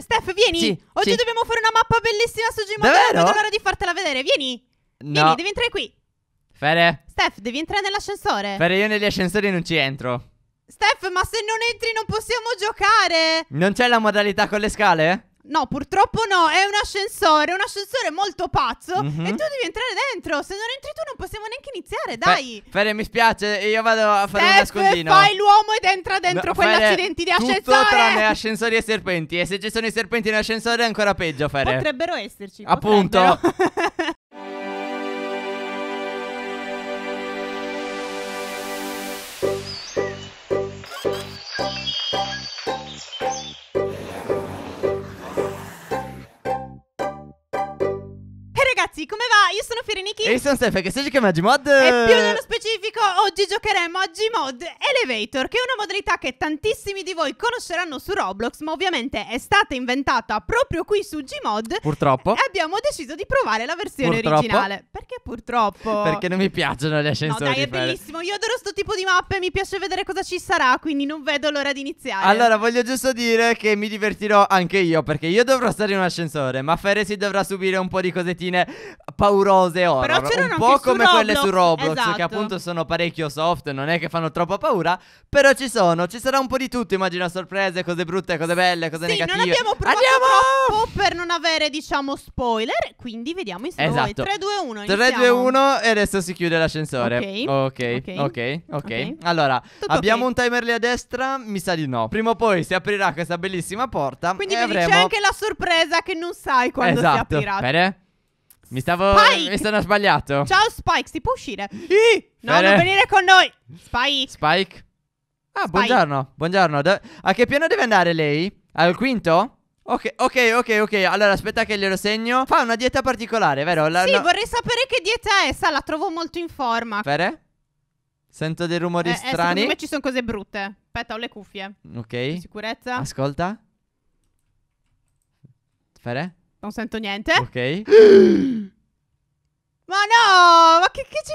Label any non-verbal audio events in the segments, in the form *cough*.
Steph, vieni. Sì, Oggi sì. dobbiamo fare una mappa bellissima su Gmodo. Non vedo l'ora di fartela vedere. Vieni. No. Vieni, devi entrare qui. Fere. Steph, devi entrare nell'ascensore. Fere, io negli ascensori non ci entro. Steph, ma se non entri non possiamo giocare. Non c'è la modalità con le scale? No, purtroppo no, è un ascensore, un ascensore molto pazzo mm-hmm. e mhm. tu devi entrare dentro, se non entri tu non possiamo neanche iniziare, dai. Fe- mi spiace, io vado a fare eh, un nascondino. Fai l'uomo ed entra dentro no, quell'accidente di ascensore. Tutto tranne ascensori e serpenti e se ci sono i serpenti in ascensore è ancora peggio, Fede. Potrebbero esserci. Appunto. Potrebbero. *laughs* specifichi. E sono Steph, che stai chiamando Gmod. E più nello specifico, oggi giocheremo a Gmod Elevator, che è una modalità che tantissimi di voi conosceranno su Roblox, ma ovviamente è stata inventata proprio qui su Gmod. Purtroppo. E abbiamo deciso di provare la versione purtroppo. originale. Perché purtroppo? Perché non mi piacciono gli ascensori. No, dai, è bellissimo. Io adoro sto tipo di mappe, mi piace vedere cosa ci sarà, quindi non vedo l'ora di iniziare. Allora, voglio giusto dire che mi divertirò anche io, perché io dovrò stare in un ascensore, ma si dovrà subire un po' di cosettine paurose ora horror. Però un po' come Roblox. quelle su Roblox, esatto. che appunto sono parecchio soft, non è che fanno troppa paura. Però ci sono, ci sarà un po' di tutto. Immagino sorprese, cose brutte, cose belle, cose sì, negative. Non abbiamo provato Andiamo! troppo per non avere, diciamo, spoiler. Quindi vediamo insieme. Esatto. 3, 2, 1. Iniziamo. 3, 2, 1 e adesso si chiude l'ascensore. Ok. Ok. Ok. Ok. okay. Allora, Tutto abbiamo okay. un timer lì a destra? Mi sa di no. Prima o poi si aprirà questa bellissima porta. Quindi e avremo... c'è anche la sorpresa che non sai quando esatto. si aprirà. Bene. Mi stavo. Spike! Mi sono sbagliato. Ciao Spike, si può uscire? Ih, no, non venire con noi. Spike. Spike. Ah, Spike. buongiorno. Buongiorno. Da a che piano deve andare lei? Al quinto? Ok, ok, ok, ok. Allora aspetta che glielo segno. Fa una dieta particolare, vero? La, sì, no... vorrei sapere che dieta è. Sa, la trovo molto in forma. Fere? Sento dei rumori eh, strani. Eh, secondo me ci sono cose brutte. Aspetta, ho le cuffie. Ok. Di sicurezza. Ascolta. Fere? Non sento niente. Ok. *gasps* Ma no, ma che, che, ci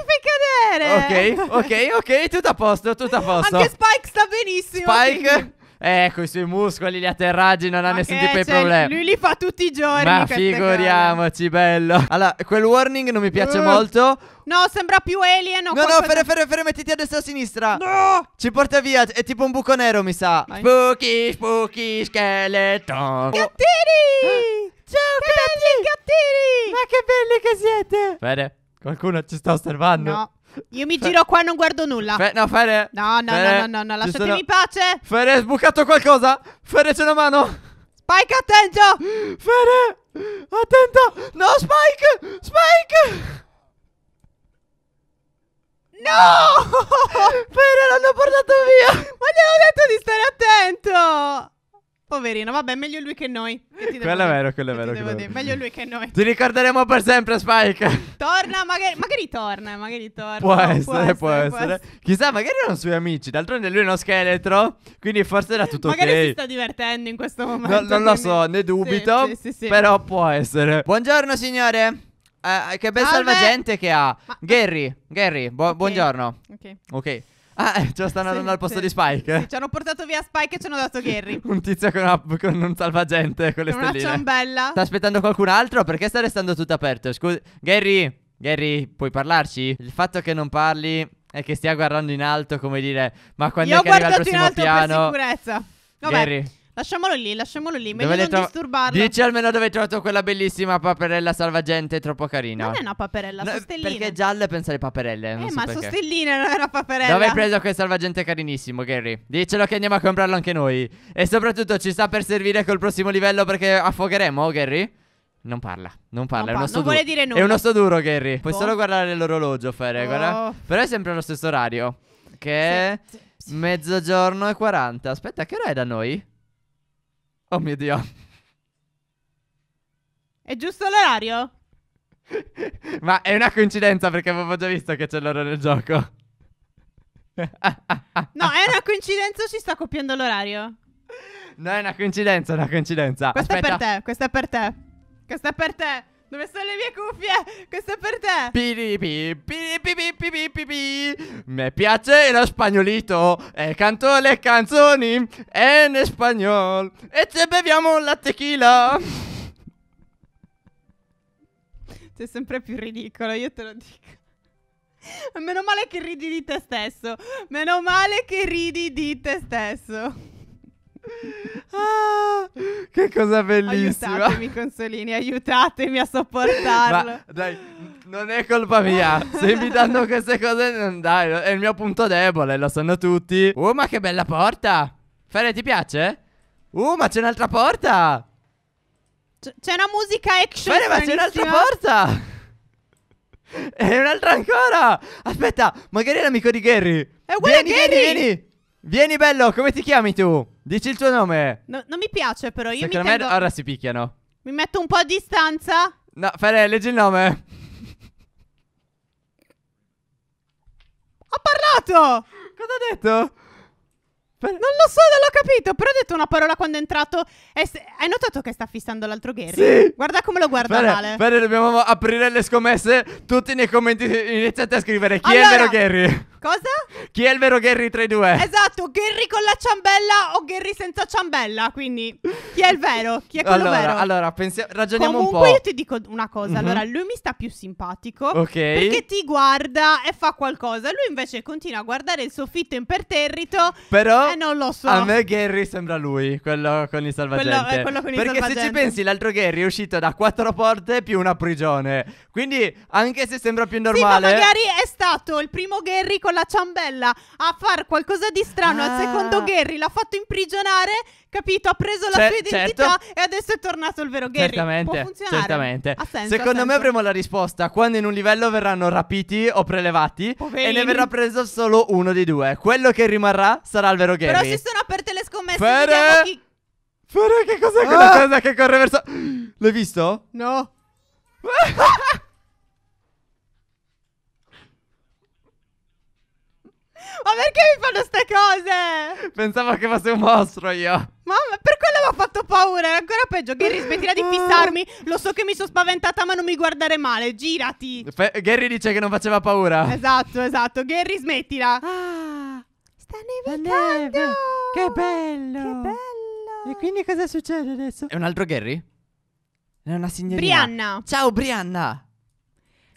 fai cadere? Ok, ok, ok, tutto a posto, tutto a *laughs* posto. Anche Spike sta benissimo. Spike? Quindi. Ecco, eh, i suoi muscoli, gli atterraggi, non ha okay, nessun tipo di cioè, problema. Lui li fa tutti i giorni. Ma figuriamoci, bello. Allora, quel warning non mi piace uh. molto. No, sembra più alien. No, no, ferre, ferre, ferre, mettiti a destra e a sinistra. No! Ci porta via, è tipo un buco nero, mi sa. Spooky, spooky, skeleton. Gattini! *gasps* *gasps* Ciao belli gattini! Ma che belli che siete! Bene, qualcuno ci sta osservando. No. Io mi Fe giro qua e non guardo nulla. Fe no, Fere. No, no, Fere. no, no, no, no, lasciatemi sono... pace. Fere, hai sbucato qualcosa? Fere, c'è una mano. Spike, attento. Fere, attento. No, Spike, Spike. No! *laughs* Fere, l'hanno portato via. Ma gli avevo detto di stare attento. Poverino, vabbè, meglio lui che noi ti devo quello è vero, quello è vero. Quello vero. Meglio lui che noi. Ti ricorderemo per sempre, Spike. Torna, magari, magari torna, magari torna. Può, no, essere, può, essere, può essere. essere, Chissà, magari erano suoi amici. D'altronde lui è uno scheletro, quindi forse era tutto magari ok. Magari si sta divertendo in questo momento. No, non lo so, ne dubito, sì, sì, sì, però può essere. Buongiorno, signore. Eh, eh, che bel Salve. salvagente che ha. Ma... Gary, Gary, bu okay. buongiorno. Ok. Ok. Ah, ce eh, lo stanno sì, andando al posto di Spike. Eh. Sì, ci hanno portato via Spike e ci hanno dato Gary. *laughs* un tizio con, una, con, un salvagente con le con stelline. Una ciambella. Sta aspettando qualcun altro? Perché sta restando tutto aperto? Scusa, Gary, Gary, puoi parlarci? Il fatto che non parli è che stia guardando in alto, come dire, ma quando Io è che arriva al prossimo piano? Io ho in alto piano, per sicurezza. Vabbè. Gary. Lasciamolo lì, lasciamolo lì, meglio dove non disturbarlo. Dici almeno dove hai trovato quella bellissima paperella salvagente, troppo carina. Non è una paperella, no, sostellina. Perché gialla pensa alle paperelle, non Eh, so ma perché. sostellina non una paperella. Dove hai preso quel salvagente carinissimo, Gary? Dicelo che andiamo a comprarlo anche noi. E soprattutto ci sta per servire col prossimo livello perché affogheremo, Gary? Non parla, non parla, non, è, uno non vuole dire nulla. è uno sto duro, Gary. Puoi oh. solo guardare l'orologio, Fere, oh. Però è sempre allo stesso orario, che è sì, sì. mezzogiorno e 40. Aspetta, che ora è da noi? Oh mio Dio. È giusto l'orario? Ma è una coincidenza perché avevo già visto che c'è l'ora nel gioco. no, è una coincidenza o si sta copiando l'orario? No, è una coincidenza, è una coincidenza. Questa Aspetta. è per te, questa è per te. Questa è per te. Dove sono le mie cuffie? Questo è per te. Piripi, piripi, piripi, Mi piace lo spagnolito. E canto le canzoni in spagnol. E ci beviamo la tequila. Sei sempre più ridicolo, io te lo dico. Meno male che ridi di te stesso. Meno male che ridi di te stesso. Ah, che cosa bellissima. Aiutatemi, consolini, aiutatemi a sopportarlo. Ma, dai, non è colpa mia. Se mi danno queste cose, non dai. È il mio punto debole, lo sanno tutti. Oh, ma che bella porta. Fere, ti piace? Oh, ma c'è un'altra porta. C'è una musica action. Fere, ma c'è un'altra porta. E un'altra ancora. Aspetta, magari è l'amico di Gary. È uguale vieni, a Gary. Vieni, vieni. Vieni, bello, come ti chiami tu? Dici il tuo nome. No, non mi piace, però io Secondo mi tengo... ora si picchiano. Mi metto un po' a distanza. No, Fare, leggi il nome. Ho parlato! Cosa ha detto? Non lo so, non l'ho capito, però ho detto una parola quando è entrato. È Hai notato che sta fissando l'altro Gary? Sì. Guarda come lo guarda bene, male. Bene, dobbiamo aprire le scommesse. Tutti nei commenti iniziate a scrivere chi allora, è vero Gary. Cosa? Chi è il vero Gary tra i due? Esatto, Gary con la ciambella o Gary senza ciambella. Quindi chi è il vero? Chi è quello allora, vero? Allora, pensi- ragioniamo Comunque un po'. Comunque io ti dico una cosa. Mm-hmm. Allora, lui mi sta più simpatico. Ok. Perché ti guarda e fa qualcosa. Lui invece continua a guardare il soffitto imperterrito. Però... E non lo so. A me Gary sembra lui, quello con il salvagenti. Quello, eh, quello con i Perché salvagenti. se ci pensi, l'altro Gary è uscito da quattro porte più una prigione. Quindi, anche se sembra più normale... Sì, ma magari è stato il primo Gary con con la ciambella a far qualcosa di strano ah. al secondo ah. Gary, l'ha fatto imprigionare, capito? Ha preso la Cer- cioè, sua identità certo. e adesso è tornato il vero Gary. Certamente. Può funzionare. Certamente. Senso, Secondo me avremo la risposta quando in un livello verranno rapiti o prelevati Poverini. e ne verrà preso solo uno di due. Quello che rimarrà sarà il vero Gary. Però si sono aperte le scommesse. Fere, chi... Fere che cos'è ah. quella cosa che corre verso... *gasps* L'hai visto? No. *laughs* *laughs* Ma perché mi fanno queste cose? Pensavo che fosse un mostro io. Mamma, per quello mi ha fatto paura. Era ancora peggio. Gary, smettila di ah. fissarmi. Lo so che mi sono spaventata, ma non mi guardare male. Girati. Fe Gary dice che non faceva paura. Esatto, esatto. Gary, smettila. Ah, sta nevicando. Neve. Che bello. Che bello. E quindi cosa succede adesso? È un altro Gary? È una signorina. Brianna. Ciao, Brianna.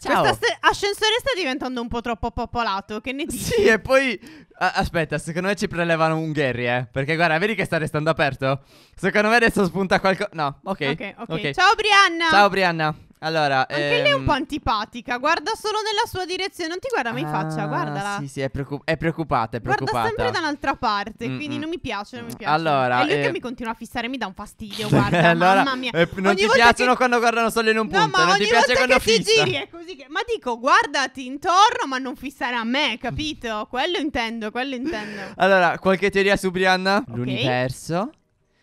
Cioè, Ciao. Questo ascensore sta diventando un po' troppo popolato, che ne dici? Sì, e poi... Aspetta, secondo me ci prelevano un Gary, eh. Perché guarda, vedi che sta restando aperto? Secondo me adesso spunta qualcosa... No, ok. Ok, ok. Ciao Brianna! Ciao Brianna! Allora, Anche ehm... lei è un ehm, po' antipatica, guarda solo nella sua direzione, non ti guarda mai in ah, faccia, guardala. Sì, sì, è, preoccupata, è preoccupata. Guarda sempre da un'altra parte, Mm-mm. quindi mm. non mi piace, non mi piace. Allora, è lui eh... che mi continua a fissare, mi dà un fastidio, *laughs* guarda, allora, mamma eh, mia. Eh, non ogni ti piacciono che... quando guardano solo in un punto, no, ma non ti piace quando ti giri è così che... Ma dico, guardati intorno, ma non fissare a me, capito? quello intendo, quello intendo. allora, qualche teoria su Brianna? Okay. L'universo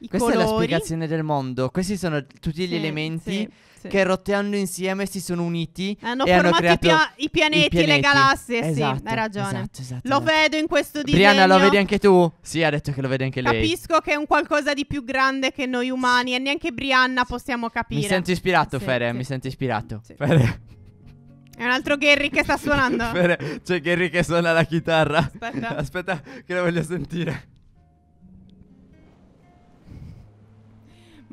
i Questa colori. è la spiegazione del mondo. Questi sono tutti gli sì, elementi sì, sì. che roteando insieme si sono uniti. Hanno e formato hanno i, pia- i, pianeti, i, pianeti, le galassie. Esatto, sì, hai esatto, ragione. Esatto, esatto, lo esatto. vedo in questo disegno. Brianna, lo vedi anche tu? Sì, ha detto che lo vede anche Capisco lei. Capisco che è un qualcosa di più grande che noi umani e neanche Brianna possiamo capire. Mi sento ispirato, Fere. Mi sento ispirato. Fere. È un altro Gary che sta suonando. *laughs* Fere, c'è Gary che suona la chitarra. Aspetta. Aspetta, che lo voglio sentire.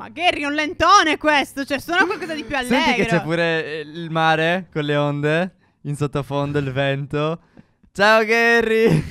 Ma Gary è un lentone questo, cioè suona qualcosa di più allegro. Senti che c'è pure eh, il mare con le onde in sottofondo, il vento. Ciao Gary! *laughs*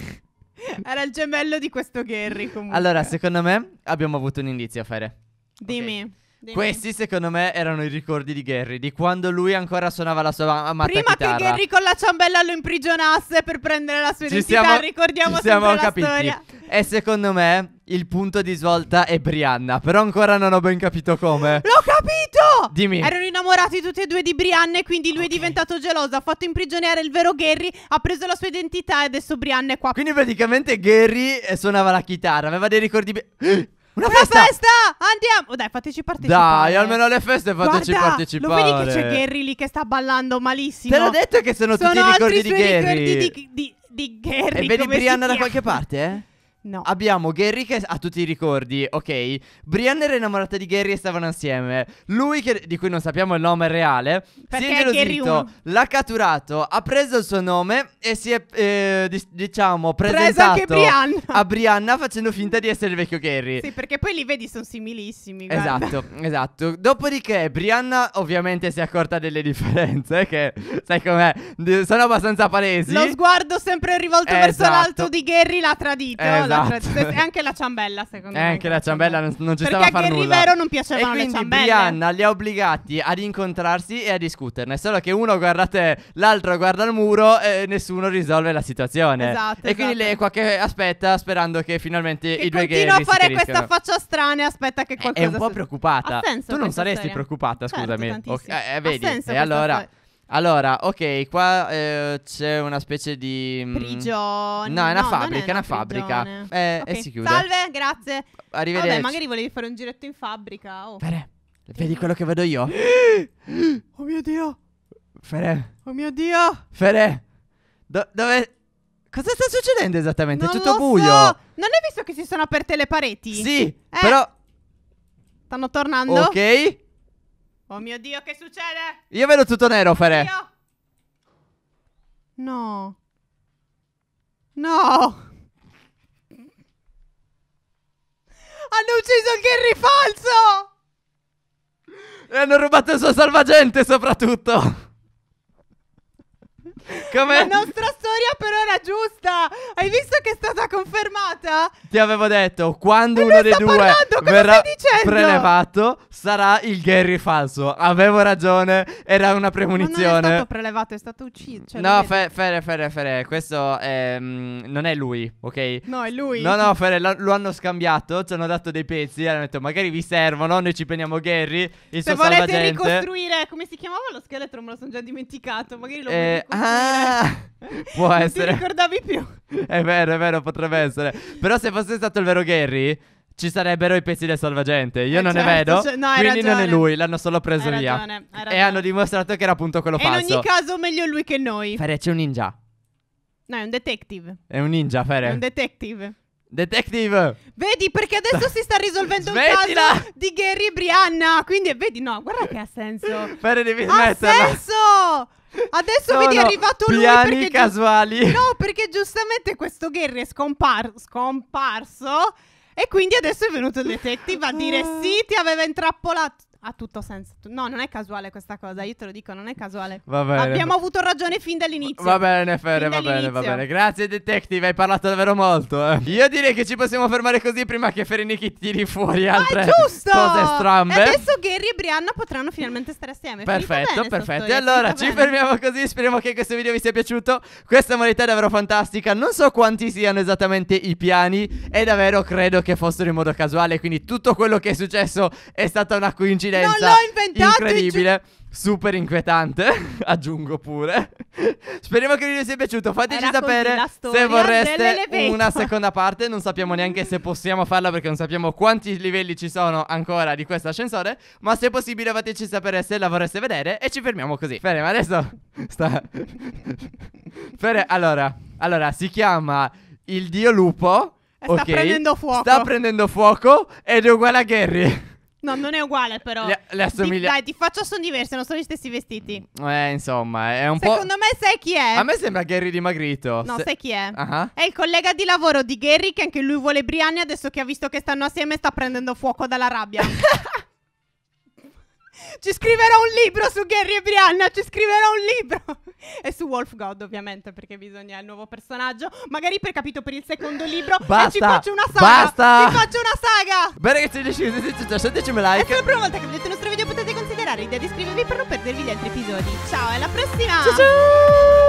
Era il gemello di questo Gary comunque. Allora, secondo me abbiamo avuto un indizio, Fere. Dimmi. Okay. Dimmi. Questi secondo me erano i ricordi di Gary, di quando lui ancora suonava la sua amata Prima chitarra. che Gary con la ciambella lo imprigionasse per prendere la sua ci identità, siamo, ricordiamo ci siamo sempre capiti. E secondo me il punto di svolta è Brianna. Però ancora non ho ben capito come. L'ho capito! Dimmi. Erano innamorati tutti e due di Brianna e quindi lui okay. è diventato geloso. Ha fatto imprigionare il vero Gary, ha preso la sua identità e adesso Brianna è qua. Quindi praticamente Gary eh, suonava la chitarra, aveva dei ricordi... *gasps* Una, Una festa! Andiamo! dai, fateci partecipare. Dai, almeno alle feste fateci Guarda, partecipare. Lo vedi che c'è Gary lì che sta ballando malissimo. Te l'ho detto che sono, sono tutti i ricordi di Gary. Sono altri ricordi di, di, di Gary. E vedi Brianna da qualche parte, eh? No. Abbiamo Gary che ha tutti i ricordi, ok? Brianna era innamorata di Gary e stavano assieme. Lui, che, di cui non sappiamo il nome reale, Perché si è ingelosito, l'ha catturato, ha preso il suo nome e si è, eh, di, diciamo, presentato Brianna. a Brianna facendo finta di essere il vecchio Gary. Sì, perché poi li vedi, sono similissimi. Guarda. Esatto, esatto. Dopodiché, Brianna ovviamente si è accorta delle differenze, *laughs* che sai com'è, sono abbastanza palesi. Lo sguardo sempre rivolto esatto. verso l'alto di Gary l'ha tradito. Esatto esatto. Cioè, e anche la ciambella, secondo eh, me. Anche la ciambella non, non ci stava a fare nulla. Perché Rivero non piacevano e le ciambelle. quindi Brianna li ha obbligati ad incontrarsi e a discuterne. Solo che uno guarda te, l'altro guarda il muro e nessuno risolve la situazione. Esatto. E esatto. quindi lei è esatto. qua che aspetta sperando che finalmente che i due gay si Continua a fare questa faccia strana e aspetta che qualcosa... È un po' preoccupata. Tu non saresti storia. preoccupata, certo, scusami. Certo, okay, eh, vedi, e allora... Storia. Allora, ok, qua eh, c'è una specie di... Mm, prigione. No, è una no, fabbrica, è una, fabbrica. Eh, okay. E si chiude. Salve, grazie. Arrivederci. Vabbè, magari volevi fare un giretto in fabbrica. Oh. Fere, vedi quello che vedo io? *gasps* oh mio Dio. Fere. Oh mio Dio. Fere. Do- dove... Cosa sta succedendo esattamente? Non è tutto buio. So. Non hai visto che si sono aperte le pareti? Sì, eh. però... Stanno tornando. Ok. Oh mio Dio, che succede? Io vedo tutto nero, Fere. Io? No. No. Hanno ucciso anche il rifalso! E hanno rubato il suo salvagente soprattutto! Come? La nostra teoria però era giusta. Hai visto che è stata confermata? Ti avevo detto, quando uno dei due parlando, verrà prelevato, sarà il Gary falso. Avevo ragione, era una premonizione. Ma non è stato prelevato, è stato ucciso. Cioè, no, Fere, Fere, Fere, Fere, questo è, mm, non è lui, ok? No, è lui. No, no, Fere, lo, lo hanno scambiato, ci hanno dato dei pezzi, hanno detto magari vi servono, noi ci prendiamo Gary, il Se suo volete ricostruire, come si chiamava lo scheletro? Me lo sono già dimenticato, magari lo eh, Ah! *laughs* Può essere. Non ti ricordavi più. *laughs* È vero, è vero, potrebbe *laughs* essere. Però se fosse stato il vero Gary, ci sarebbero i pezzi del salvagente. Io eh non certo, ne vedo. Cioè, no, quindi ragione. non è lui, l'hanno solo preso hai via. Ragione, ragione. E hanno dimostrato che era appunto quello e falso. In ogni caso, meglio lui che noi. Fare, c'è un ninja. No, è un detective. È un ninja, Fare. È un detective. Detective! Vedi perché adesso si sta risolvendo Smettila! un caso di Gary e Brianna. Quindi vedi, no, guarda che ha senso. Fare, devi smetterla. Ha senso! Adesso no, vedi è arrivato lui perché casuali. Gi- no, perché giustamente questo Gary è scompar- scomparso e quindi adesso è venuto il detective a dire ah. sì, ti aveva intrappolato. Ha tutto senso. No, non è casuale questa cosa, io te lo dico, non è casuale. Va bene. Abbiamo avuto ragione fin dall'inizio. Va bene, Ferre, va bene, va bene. Grazie, detective, hai parlato davvero molto. Eh. Io direi che ci possiamo fermare così prima che Fereniki tiri fuori ah, altre ah, giusto! cose strambe. E adesso Gary e Brianna potranno finalmente stare assieme. Perfetto, perfetto. E eh, allora ci bene. fermiamo così, speriamo che questo video vi sia piaciuto. Questa modalità è davvero fantastica, non so quanti siano esattamente i piani e davvero credo che fossero in modo casuale, quindi tutto quello che è successo è stata una coincidenza coincidenza non l'ho inventato, incredibile. Gi- super inquietante, *laughs* aggiungo pure. Speriamo che il video sia piaciuto. Fateci Racconti sapere se vorreste una seconda parte. Non sappiamo neanche se possiamo farla perché non sappiamo quanti livelli ci sono ancora di questo ascensore. Ma se possibile, fateci sapere se la vorreste vedere. E ci fermiamo così. Fere, ma adesso. Sta... *laughs* Fere, allora. Allora, si chiama Il Dio Lupo. E okay. Sta prendendo fuoco. Sta prendendo fuoco ed è uguale a Gary. No, non è uguale però. Le, le assomiglia. dai, ti faccio sono diverse, non sono gli stessi vestiti. Eh, insomma, è un Secondo po'. Secondo me sai chi è? A me sembra Gary dimagrito. No, Se... sai chi è? Uh-huh. È il collega di lavoro di Gary che anche lui vuole Brianni adesso che ha visto che stanno assieme sta prendendo fuoco dalla rabbia. *laughs* Ci scriverò un libro su Gary e Brianna, ci scriverò un libro. *laughs* e su Wolf God, ovviamente, perché bisogna il nuovo personaggio. Magari per capito per il secondo libro. Basta, e ci faccio una saga. Basta. Ci faccio una saga. Bene che ci se decisi, sentitemi like. E per la prima volta che vedete il nostro video potete considerare l'idea di iscrivervi per non perdervi gli altri episodi. Ciao, e alla prossima. Ciao ciao.